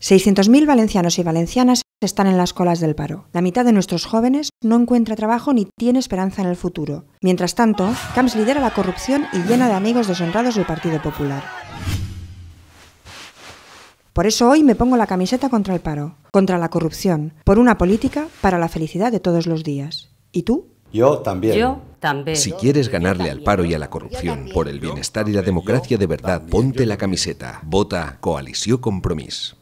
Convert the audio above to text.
600.000 valencianos y valencianas están en las colas del paro. La mitad de nuestros jóvenes no encuentra trabajo ni tiene esperanza en el futuro. Mientras tanto, Camps lidera la corrupción y llena de amigos deshonrados del Partido Popular. Por eso hoy me pongo la camiseta contra el paro, contra la corrupción, por una política para la felicidad de todos los días. ¿Y tú? Yo también. Yo también. Si quieres ganarle al paro y a la corrupción por el bienestar y la democracia de verdad, ponte la camiseta. Vota Coalició Compromís.